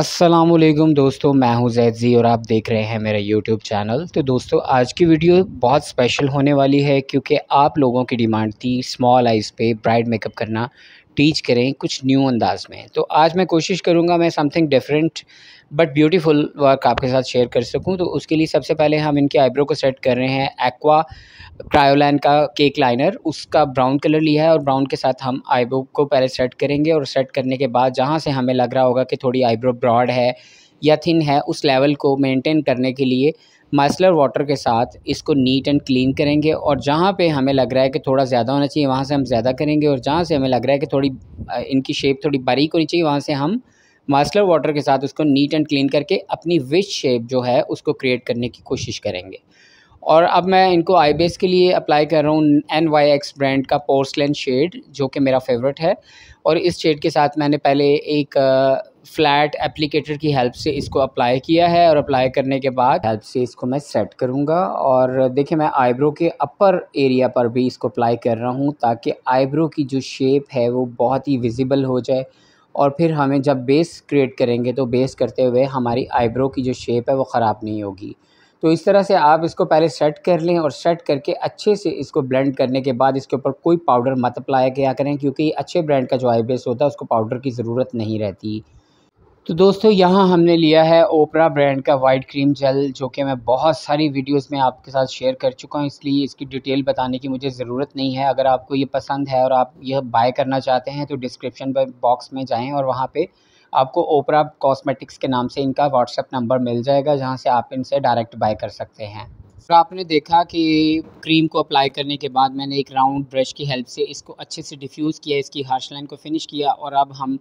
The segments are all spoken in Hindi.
असलम दोस्तों मैं हूं जी और आप देख रहे हैं मेरा यूट्यूब चैनल तो दोस्तों आज की वीडियो बहुत स्पेशल होने वाली है क्योंकि आप लोगों की डिमांड थी स्मॉल आइज़ पे ब्राइड मेकअप करना टीच करें कुछ न्यू अंदाज में तो आज मैं कोशिश करूँगा मैं something different but beautiful work आपके साथ शेयर कर सकूं तो उसके लिए सबसे पहले हम इनके आईब्रो को सेट कर रहे हैं एक्वा क्रायोलैन का केक लाइनर उसका ब्राउन कलर लिया है और ब्राउन के साथ हम आईब्रो को पहले सेट करेंगे और सेट करने के बाद जहाँ से हमें लग रहा होगा कि थोड़ी आईब्रो ब्रॉड है या थिन है उस लेवल को मेनटेन करने के लिए माइसलर वाटर के साथ इसको नीट एंड क्लीन करेंगे और जहाँ पे हमें लग रहा है कि थोड़ा ज़्यादा होना चाहिए वहाँ से हम ज़्यादा करेंगे और जहाँ से हमें लग रहा है कि थोड़ी इनकी शेप थोड़ी बारीक होनी चाहिए वहाँ से हम माइसलर वाटर के साथ उसको नीट एंड क्लीन करके अपनी विश शेप जो है उसको क्रिएट करने की कोशिश करेंगे और अब मैं इनको आई बेस के लिए अप्लाई कर रहा हूँ एन वाई एक्स ब्रांड का पोर्सलैन शेड जो कि मेरा फेवरेट है और इस शेड के साथ मैंने पहले एक फ्लैट एप्लीकेटर की हेल्प से इसको अप्लाई किया है और अप्लाई करने के बाद हेल्प से इसको मैं सेट करूँगा और देखिए मैं आईब्रो के अपर एरिया पर भी इसको अप्लाई कर रहा हूँ ताकि आईब्रो की जो शेप है वो बहुत ही विजिबल हो जाए और फिर हमें जब बेस क्रिएट करेंगे तो बेस करते हुए हमारी आईब्रो की जो शेप है वो ख़राब नहीं होगी तो इस तरह से आप इसको पहले सेट कर लें और सेट करके अच्छे से इसको ब्लेंड करने के बाद इसके ऊपर कोई पाउडर मत अप्लाई किया करें क्योंकि अच्छे ब्रांड का जो आई बेस होता है उसको पाउडर की ज़रूरत नहीं रहती तो दोस्तों यहाँ हमने लिया है ओपरा ब्रांड का वाइट क्रीम जेल जो कि मैं बहुत सारी वीडियोस में आपके साथ शेयर कर चुका हूँ इसलिए इसकी डिटेल बताने की मुझे ज़रूरत नहीं है अगर आपको ये पसंद है और आप यह बाय करना चाहते हैं तो डिस्क्रिप्शन बॉक्स में जाएँ और वहाँ पर आपको ओपरा कॉस्मेटिक्स के नाम से इनका व्हाट्सअप नंबर मिल जाएगा जहाँ से आप इनसे डायरेक्ट बाय कर सकते हैं तो आपने देखा कि क्रीम को अप्लाई करने के बाद मैंने एक राउंड ब्रश की हेल्प से इसको अच्छे से डिफ्यूज़ किया इसकी हार्श लाइन को फिनिश किया और अब हम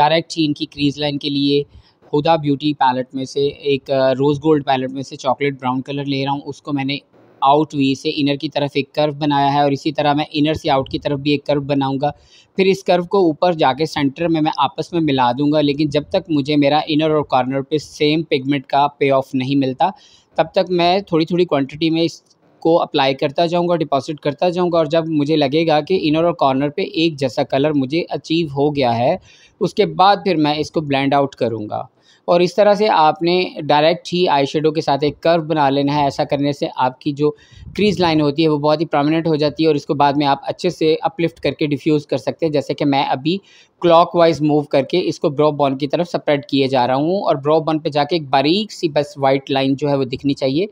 डायरेक्ट ही इनकी क्रीज लाइन के लिए हुदा ब्यूटी पैलेट में से एक रोज़ गोल्ड पैलेट में से चॉकलेट ब्राउन कलर ले रहा हूँ उसको मैंने आउट वी से इनर की तरफ एक कर्व बनाया है और इसी तरह मैं इनर से आउट की तरफ भी एक कर्व बनाऊंगा फिर इस कर्व को ऊपर जाके सेंटर में मैं आपस में मिला दूंगा लेकिन जब तक मुझे मेरा इनर और कॉर्नर पे सेम पिगमेंट का पे ऑफ नहीं मिलता तब तक मैं थोड़ी थोड़ी क्वान्टिटी में इसको अप्लाई करता जाऊँगा डिपॉजिट करता जाऊँगा और जब मुझे लगेगा कि इनर और कॉर्नर पर एक जैसा कलर मुझे अचीव हो गया है उसके बाद फिर मैं इसको ब्लैंड आउट करूँगा और इस तरह से आपने डायरेक्ट ही आई के साथ एक कर्व बना लेना है ऐसा करने से आपकी जो क्रीज लाइन होती है वो बहुत ही प्रोमिनेंट हो जाती है और इसको बाद में आप अच्छे से अपलिफ्ट करके डिफ्यूज़ कर सकते हैं जैसे कि मैं अभी क्लॉक वाइज मूव करके इसको ब्रॉप बॉन की तरफ सप्रेड किए जा रहा हूँ और ब्रॉप बॉन पर जाके एक बारीक सी बस वाइट लाइन जो है वो दिखनी चाहिए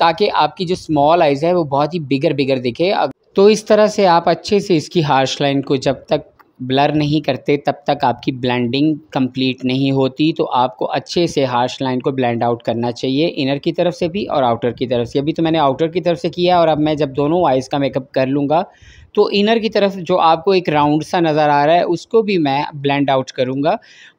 ताकि आपकी जो स्मॉल आइज़ है वो बहुत ही बिगर बिगर दिखे तो इस तरह से आप अच्छे से इसकी हार्श लाइन को जब तक ब्लर नहीं करते तब तक आपकी ब्लेंडिंग कंप्लीट नहीं होती तो आपको अच्छे से हार्श लाइन को ब्लेंड आउट करना चाहिए इनर की तरफ से भी और आउटर की तरफ से अभी तो मैंने आउटर की तरफ से किया और अब मैं जब दोनों आइज़ का मेकअप कर लूँगा तो इनर की तरफ जो आपको एक राउंड सा नज़र आ रहा है उसको भी मैं ब्लेंड आउट करूँगा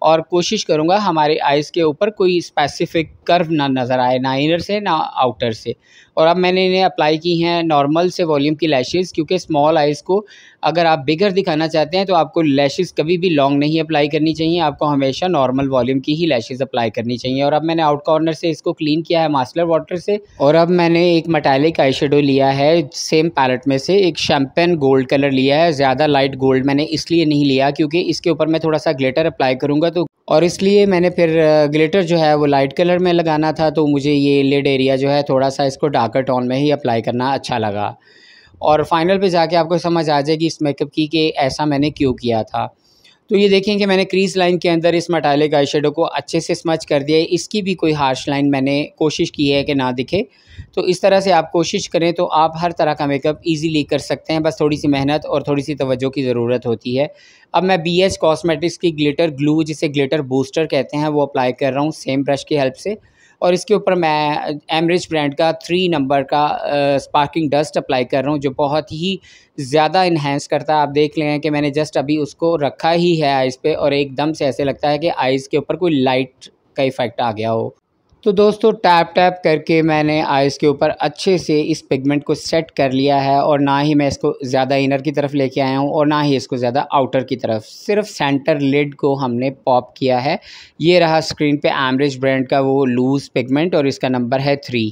और कोशिश करूँगा हमारे आइज़ के ऊपर कोई स्पेसिफिक कर्व ना नज़र आए ना इनर से ना आउटर से और अब मैंने इन्हें अप्लाई की हैं नॉर्मल से वॉल्यूम की लैशेज़ क्योंकि स्मॉल आइज़ को अगर आप बिगर दिखाना चाहते हैं तो आपको लैशेज़ कभी भी लॉन्ग नहीं अप्लाई करनी चाहिए आपको हमेशा नॉर्मल वॉल्यूम की ही लैशेज़ अप्लाई करनी चाहिए और अब मैंने आउट कॉर्नर से इसको क्लीन किया है मास्लर वाटर से और अब मैंने एक मटैलिक आई लिया है सेम पैलेट में से एक शैम्पेन गोल्ड कलर लिया है ज़्यादा लाइट गोल्ड मैंने इसलिए नहीं लिया क्योंकि इसके ऊपर मैं थोड़ा सा ग्लेटर अप्लाई करूँगा तो और इसलिए मैंने फिर ग्लेटर जो है वो लाइट कलर में लगाना था तो मुझे ये लेड एरिया जो है थोड़ा सा इसको डार्कर टोन में ही अप्लाई करना अच्छा लगा और फाइनल पे जाके आपको समझ आ जाएगी इस मेकअप की कि ऐसा मैंने क्यों किया था तो ये देखें कि मैंने क्रीज लाइन के अंदर इस मटालिक आई शेडो को अच्छे से स्मच कर दिया है इसकी भी कोई हार्श लाइन मैंने कोशिश की है कि ना दिखे तो इस तरह से आप कोशिश करें तो आप हर तरह का मेकअप इजीली कर सकते हैं बस थोड़ी सी मेहनत और थोड़ी सी तवज्जो की ज़रूरत होती है अब मैं बी एच कॉस्मेटिक्स की ग्लिटर ग्लू जिसे ग्लिटर बूस्टर कहते हैं वो अप्लाई कर रहा हूँ सेम ब्रश की हेल्प से और इसके ऊपर मैं एमरिज ब्रांड का थ्री नंबर का स्पार्किंग डस्ट अप्लाई कर रहा हूँ जो बहुत ही ज़्यादा इन्हेंस करता है आप देख लें कि मैंने जस्ट अभी उसको रखा ही है आइज़ पे और एकदम से ऐसे लगता है कि आइज़ के ऊपर कोई लाइट का इफ़ेक्ट आ गया हो तो दोस्तों टैप टैप करके मैंने आइज़ के ऊपर अच्छे से इस पिगमेंट को सेट कर लिया है और ना ही मैं इसको ज़्यादा इनर की तरफ लेके आया हूँ और ना ही इसको ज़्यादा आउटर की तरफ सिर्फ सेंटर लिड को हमने पॉप किया है ये रहा स्क्रीन पे एमरेज ब्रांड का वो लूज़ पिगमेंट और इसका नंबर है थ्री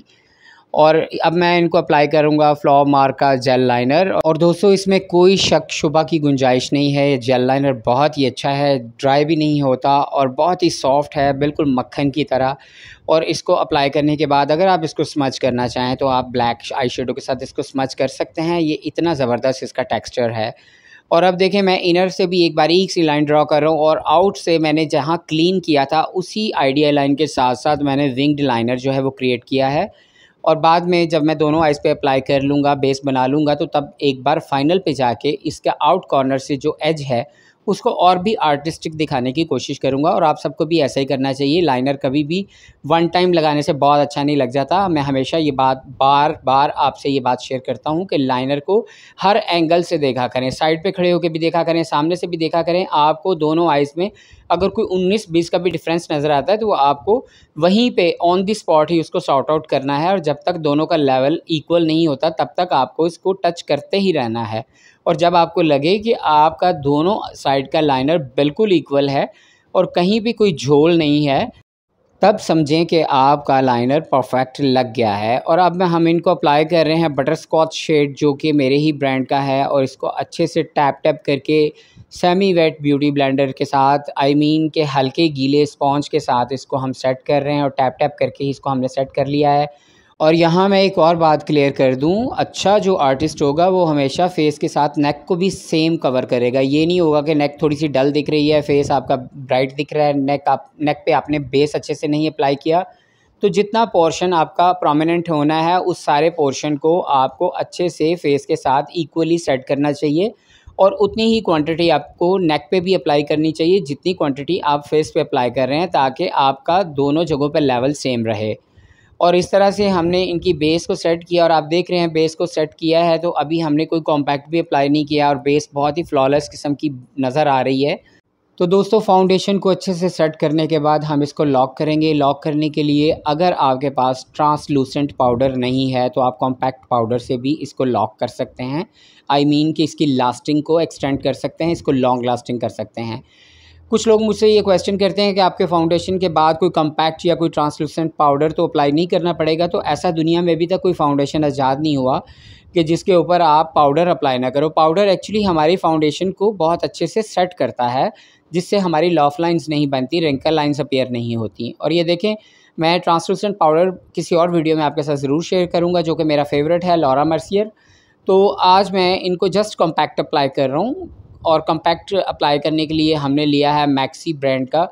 और अब मैं इनको अप्लाई करूँगा फ्लॉ मार्क का जेल लाइनर और दोस्तों इसमें कोई शक शुबा की गुंजाइश नहीं है जेल लाइनर बहुत ही अच्छा है ड्राई भी नहीं होता और बहुत ही सॉफ्ट है बिल्कुल मक्खन की तरह और इसको अप्लाई करने के बाद अगर आप इसको स्मच करना चाहें तो आप ब्लैक आई के साथ इसको स्मच कर सकते हैं ये इतना ज़बरदस्त इसका टेक्स्चर है और अब देखें मैं इनर से भी एक बार एक सी लाइन ड्रा कर रहा हूँ और आउट से मैंने जहाँ क्लीन किया था उसी आइडिया लाइन के साथ साथ मैंने विंग्ड लाइनर जो है वो क्रिएट किया है और बाद में जब मैं दोनों आइज़ पे अप्लाई कर लूँगा बेस बना लूँगा तो तब एक बार फाइनल पे जाके इसका आउट कॉर्नर से जो एज है उसको और भी आर्टिस्टिक दिखाने की कोशिश करूँगा और आप सबको भी ऐसा ही करना चाहिए लाइनर कभी भी वन टाइम लगाने से बहुत अच्छा नहीं लग जाता मैं हमेशा ये बात बार बार आपसे ये बात शेयर करता हूँ कि लाइनर को हर एंगल से देखा करें साइड पर खड़े होकर भी देखा करें सामने से भी देखा करें आपको दोनों आइज़ में अगर कोई उन्नीस बीस का भी डिफरेंस नज़र आता है तो वो आपको वहीं पे ऑन द स्पॉट ही उसको सॉर्ट आउट करना है और जब तक दोनों का लेवल इक्वल नहीं होता तब तक आपको इसको टच करते ही रहना है और जब आपको लगे कि आपका दोनों साइड का लाइनर बिल्कुल इक्वल है और कहीं भी कोई झोल नहीं है तब समझें कि आपका लाइनर परफेक्ट लग गया है और अब मैं हम इनको अप्लाई कर रहे हैं बटर स्कॉच शेड जो कि मेरे ही ब्रांड का है और इसको अच्छे से टैप टैप करके सेमी वेट ब्यूटी ब्लेंडर के साथ आई I मीन mean के हल्के गीले स्पॉन्ज के साथ इसको हम सेट कर रहे हैं और टैप टैप करके ही इसको हमने सेट कर लिया है और यहाँ मैं एक और बात क्लियर कर दूँ अच्छा जो आर्टिस्ट होगा वो हमेशा फेस के साथ नेक को भी सेम कवर करेगा ये नहीं होगा कि नेक थोड़ी सी डल दिख रही है फेस आपका ब्राइट दिख रहा है नेक आप नेक पे आपने बेस अच्छे से नहीं अप्लाई किया तो जितना पोर्शन आपका प्रोमिनेंट होना है उस सारे पोर्शन को आपको अच्छे से फेस के साथ इक्वली सेट करना चाहिए और उतनी ही क्वांटिटी आपको नेक पे भी अप्लाई करनी चाहिए जितनी क्वांटिटी आप फेस पे अप्लाई कर रहे हैं ताकि आपका दोनों जगहों पर लेवल सेम रहे और इस तरह से हमने इनकी बेस को सेट किया और आप देख रहे हैं बेस को सेट किया है तो अभी हमने कोई कॉम्पैक्ट भी अप्लाई नहीं किया और बेस बहुत ही फ्लॉलेस किस्म की नज़र आ रही है तो दोस्तों फाउंडेशन को अच्छे से सेट करने के बाद हम इसको लॉक करेंगे लॉक करने के लिए अगर आपके पास ट्रांसलूसेंट पाउडर नहीं है तो आप कॉम्पैक्ट पाउडर से भी इसको लॉक कर सकते हैं आई I मीन mean कि इसकी लास्टिंग को एक्सटेंड कर सकते हैं इसको लॉन्ग लास्टिंग कर सकते हैं कुछ लोग मुझसे ये क्वेश्चन करते हैं कि आपके फाउंडेशन के बाद कोई कम्पैक्ट या कोई ट्रांसलूसेंट पाउडर तो अप्लाई नहीं करना पड़ेगा तो ऐसा दुनिया में अभी तक कोई फाउंडेशन आज़ाद नहीं हुआ कि जिसके ऊपर आप पाउडर अप्लाई ना करो पाउडर एक्चुअली हमारी फाउंडेशन को बहुत अच्छे से सेट करता है जिससे हमारी लॉफ लाइन्स नहीं बनती रिंकल लाइन्स अपेयर नहीं होती और ये देखें मैं ट्रांसलूसेंट पाउडर किसी और वीडियो में आपके साथ ज़रूर शेयर करूँगा जो कि मेरा फेवरेट है लॉरा मर्सियर तो आज मैं इनको जस्ट कॉम्पैक्ट अप्लाई कर रहा हूँ और कॉम्पैक्ट अप्लाई करने के लिए हमने लिया है मैक्सी ब्रांड का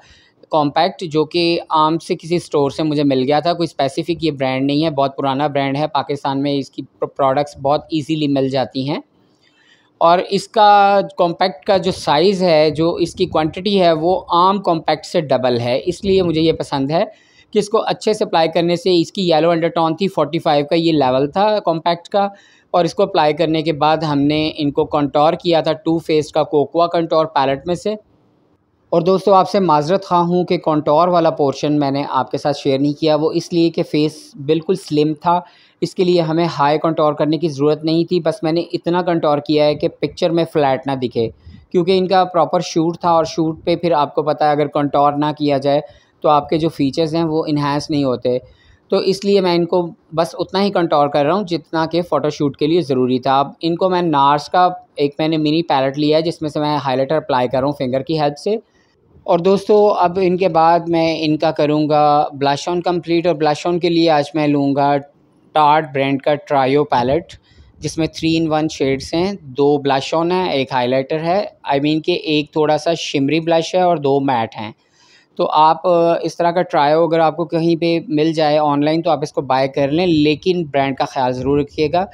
कॉम्पैक्ट जो कि आम से किसी स्टोर से मुझे मिल गया था कोई स्पेसिफ़िक ये ब्रांड नहीं है बहुत पुराना ब्रांड है पाकिस्तान में इसकी प्रोडक्ट्स बहुत इजीली मिल जाती हैं और इसका कॉम्पैक्ट का जो साइज़ है जो इसकी क्वांटिटी है वो आम कॉम्पैक्ट से डबल है इसलिए मुझे ये पसंद है कि इसको अच्छे से अप्लाई करने से इसकी येलो अंडर टॉन थी 45 का ये लेवल था कॉम्पैक्ट का और इसको अप्लाई करने के बाद हमने इनको कंटोर किया था टू फेस का कोकोआ कंटोर पैलेट में से और दोस्तों आपसे माजरत खा हूँ कि कॉन्टोर वाला पोर्शन मैंने आपके साथ शेयर नहीं किया वो इसलिए कि फ़ेस बिल्कुल स्लिम था इसके लिए हमें हाई कॉन्टोर करने की ज़रूरत नहीं थी बस मैंने इतना कंटोर किया है कि पिक्चर में फ़्लैट ना दिखे क्योंकि इनका प्रॉपर शूट था और शूट पे फिर आपको पता है अगर कंटोर ना किया जाए तो आपके जो फीचर्स हैं वो इन्हेंस नहीं होते तो इसलिए मैं इनको बस उतना ही कंट्रोल कर रहा हूँ जितना कि फ़ोटोशूट के लिए ज़रूरी था अब इनको मैं नार्स का एक मैंने मिनी पैलेट लिया है जिसमें से मैं हाईलाइटर अप्लाई कर रहा हूँ फिंगर की हेल्प से और दोस्तों अब इनके बाद मैं इनका करूँगा ब्लश ऑन कम्प्लीट और ब्लश ऑन के लिए आज मैं लूँगा टार्ट ब्रांड का ट्रायो पैलेट जिसमें थ्री इन वन शेड्स हैं दो ब्लश ऑन है एक हाईलाइटर है आई I मीन mean के एक थोड़ा सा शिमरी ब्लश है और दो मैट हैं तो आप इस तरह का ट्रायो अगर आपको कहीं पे मिल जाए ऑनलाइन तो आप इसको बाय कर लें लेकिन ब्रांड का ख्याल ज़रूर रखिएगा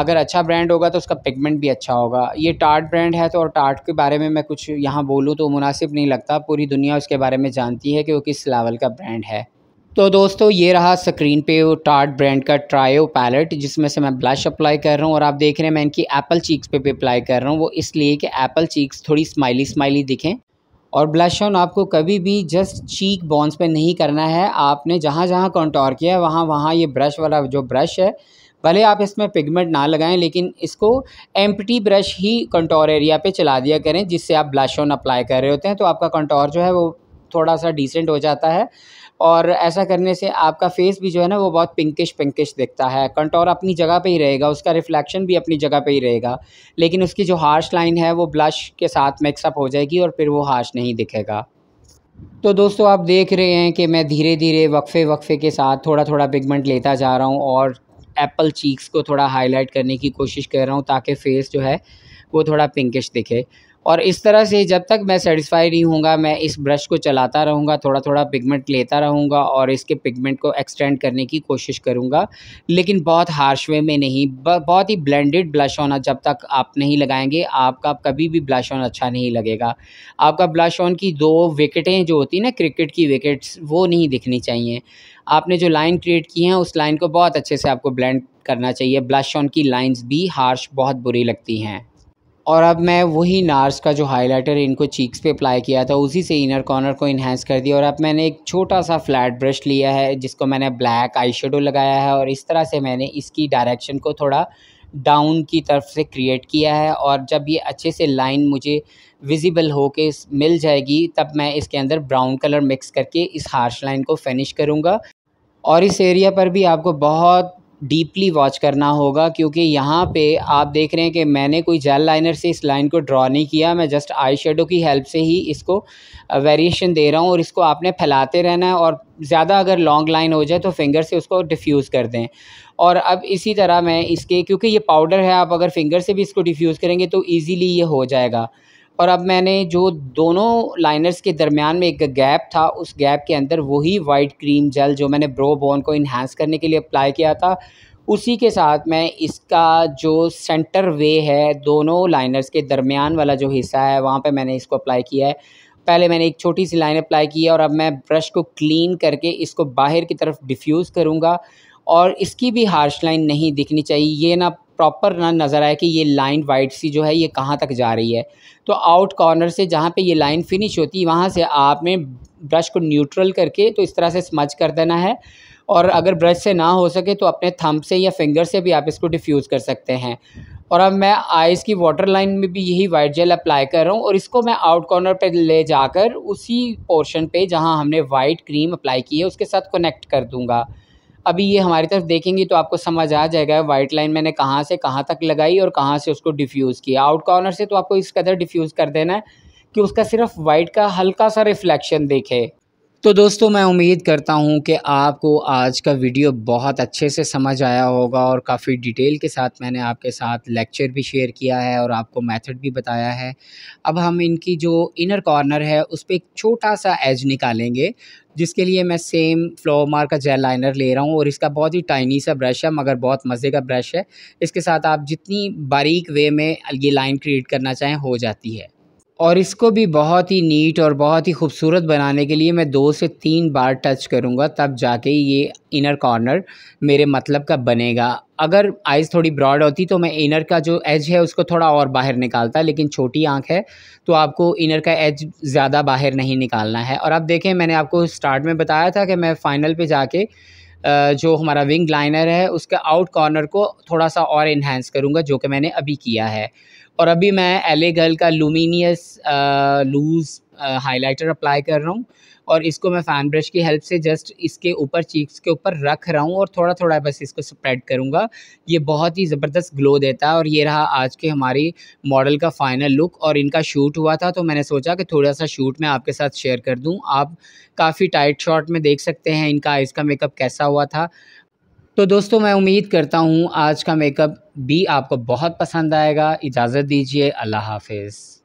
अगर अच्छा ब्रांड होगा तो उसका पिगमेंट भी अच्छा होगा ये टार्ट ब्रांड है तो और टार्ट के बारे में मैं कुछ यहाँ बोलूँ तो मुनासिब नहीं लगता पूरी दुनिया उसके बारे में जानती है कि वो किस लेवल का ब्रांड है तो दोस्तों ये रहा स्क्रीन पे वो टार्ट ब्रांड का ट्रायो पैलेट जिसमें से मैं ब्लश अप्लाई कर रहा हूँ और आप देख रहे हैं मैं इनकी एप्पल चीक्स पे भी अप्लाई कर रहा हूँ वो इसलिए कि एप्पल चीक्स थोड़ी स्माइली स्माइली दिखें और ब्लश ऑन आपको कभी भी जस्ट चीक बॉन्स पे नहीं करना है आपने जहाँ जहाँ कंटोर किया है वहाँ वहाँ ये ब्रश वाला जो ब्रश है भले आप इसमें पिगमेंट ना लगाएं लेकिन इसको एम्पटी ब्रश ही कंटोर एरिया पे चला दिया करें जिससे आप ब्लश ऑन अप्लाई कर रहे होते हैं तो आपका कंटोर जो है वो थोड़ा सा डिसेंट हो जाता है और ऐसा करने से आपका फेस भी जो है ना वो बहुत पिंकिश पिंकिश दिखता है कंटोर अपनी जगह पे ही रहेगा उसका रिफ्लेक्शन भी अपनी जगह पे ही रहेगा लेकिन उसकी जो हार्श लाइन है वो ब्लश के साथ मिक्सअप हो जाएगी और फिर वो हार्श नहीं दिखेगा तो दोस्तों आप देख रहे हैं कि मैं धीरे धीरे वक्फ़े वक्फ़े के साथ थोड़ा थोड़ा पिगमेंट लेता जा रहा हूँ और एप्पल चीक्स को थोड़ा हाईलाइट करने की कोशिश कर रहा हूँ ताकि फ़ेस जो है वो थोड़ा पिंकिश दिखे और इस तरह से जब तक मैं सेटिस्फाई नहीं हूँगा मैं इस ब्रश को चलाता रहूँगा थोड़ा थोड़ा पिगमेंट लेता रहूँगा और इसके पिगमेंट को एक्सटेंड करने की कोशिश करूँगा लेकिन बहुत हार्श वे में नहीं बहुत ही ब्लेंडेड ब्लश ऑन जब तक आप नहीं लगाएंगे आपका कभी भी ब्लश ऑन अच्छा नहीं लगेगा आपका ब्लश ऑन की दो विकेटें जो होती हैं ना क्रिकेट की विकेट्स वो नहीं दिखनी चाहिए आपने जो लाइन क्रिएट की हैं उस लाइन को बहुत अच्छे से आपको ब्लेंड करना चाहिए ब्लश ऑन की लाइंस भी हार्श बहुत बुरी लगती हैं और अब मैं वही नार्स का जो हाइलाइटर इनको चीक्स पे अप्लाई किया था उसी से इनर कॉर्नर को इन्हेंस कर दिया और अब मैंने एक छोटा सा फ्लैट ब्रश लिया है जिसको मैंने ब्लैक आई लगाया है और इस तरह से मैंने इसकी डायरेक्शन को थोड़ा डाउन की तरफ से क्रिएट किया है और जब ये अच्छे से लाइन मुझे विजिबल हो के मिल जाएगी तब मैं इसके अंदर ब्राउन कलर मिक्स करके इस हार्श लाइन को फिनिश करूँगा और इस एरिया पर भी आपको बहुत डीपली वॉच करना होगा क्योंकि यहाँ पे आप देख रहे हैं कि मैंने कोई जेल लाइनर से इस लाइन को ड्रॉ नहीं किया मैं जस्ट आई शेडो की हेल्प से ही इसको वेरिएशन दे रहा हूँ और इसको आपने फैलाते रहना है और ज़्यादा अगर लॉन्ग लाइन हो जाए तो फिंगर से उसको डिफ्यूज़ कर दें और अब इसी तरह मैं इसके क्योंकि ये पाउडर है आप अगर फिंगर से भी इसको डिफ्यूज़ करेंगे तो ईज़िली ये हो जाएगा और अब मैंने जो दोनों लाइनर्स के दरमियान में एक गैप था उस गैप के अंदर वही वाइट क्रीम जेल जो मैंने ब्रो बोन को इन्हांस करने के लिए अप्लाई किया था उसी के साथ मैं इसका जो सेंटर वे है दोनों लाइनर्स के दरमियान वाला जो हिस्सा है वहाँ पे मैंने इसको अप्लाई किया है पहले मैंने एक छोटी सी लाइन अप्लाई की है और अब मैं ब्रश को क्लीन करके इसको बाहर की तरफ डिफ्यूज़ करूँगा और इसकी भी हार्श लाइन नहीं दिखनी चाहिए ये ना प्रॉपर ना नज़र आए कि ये लाइन वाइट सी जो है ये कहाँ तक जा रही है तो आउट कॉर्नर से जहाँ पे ये लाइन फिनिश होती है वहाँ से आपने ब्रश को न्यूट्रल करके तो इस तरह से स्मच कर देना है और अगर ब्रश से ना हो सके तो अपने थम से या फिंगर से भी आप इसको डिफ्यूज़ कर सकते हैं और अब मैं आइज़ की वाटर लाइन में भी यही वाइट जेल अप्लाई कर रहा हूँ और इसको मैं आउट कॉर्नर पर ले जाकर उसी पोर्शन पर जहाँ हमने वाइट क्रीम अप्लाई की है उसके साथ कनेक्ट कर दूँगा अभी ये हमारी तरफ देखेंगी तो आपको समझ आ जाएगा वाइट लाइन मैंने कहाँ से कहाँ तक लगाई और कहाँ से उसको डिफ्यूज़ किया आउट कॉर्नर से तो आपको इस कदर डिफ्यूज़ कर देना है कि उसका सिर्फ वाइट का हल्का सा रिफ्लेक्शन देखे तो दोस्तों मैं उम्मीद करता हूं कि आपको आज का वीडियो बहुत अच्छे से समझ आया होगा और काफ़ी डिटेल के साथ मैंने आपके साथ लेक्चर भी शेयर किया है और आपको मेथड भी बताया है अब हम इनकी जो इनर कॉर्नर है उस पर एक छोटा सा एज निकालेंगे जिसके लिए मैं सेम फ्लोमार का जेल लाइनर ले रहा हूँ और इसका बहुत ही टाइनी सा ब्रश है मगर बहुत मज़े का ब्रश है इसके साथ आप जितनी बारीक वे में ये लाइन क्रिएट करना चाहें हो जाती है और इसको भी बहुत ही नीट और बहुत ही खूबसूरत बनाने के लिए मैं दो से तीन बार टच करूँगा तब जाके ये इनर कॉर्नर मेरे मतलब का बनेगा अगर आइज़ थोड़ी ब्रॉड होती तो मैं इनर का जो एज है उसको थोड़ा और बाहर निकालता लेकिन छोटी आँख है तो आपको इनर का एज ज़्यादा बाहर नहीं निकालना है और आप देखें मैंने आपको स्टार्ट में बताया था कि मैं फ़ाइनल पर जाके जो हमारा विंग लाइनर है उसका आउट कॉर्नर को थोड़ा सा और इन्हेंस करूँगा जो कि मैंने अभी किया है और अभी मैं एल गर्ल का लूमिनियस लूज़ हाइलाइटर अप्लाई कर रहा हूँ और इसको मैं फ़ैन ब्रश की हेल्प से जस्ट इसके ऊपर चीक्स के ऊपर रख रहा हूँ और थोड़ा थोड़ा बस इसको स्प्रेड करूँगा ये बहुत ही ज़बरदस्त ग्लो देता है और ये रहा आज के हमारी मॉडल का फ़ाइनल लुक और इनका शूट हुआ था तो मैंने सोचा कि थोड़ा सा शूट मैं आपके साथ शेयर कर दूँ आप काफ़ी टाइट शॉट में देख सकते हैं इनका आइज़ का मेकअप कैसा हुआ था तो दोस्तों मैं उम्मीद करता हूँ आज का मेकअप भी आपको बहुत पसंद आएगा इजाज़त दीजिए अल्लाह हाफिज़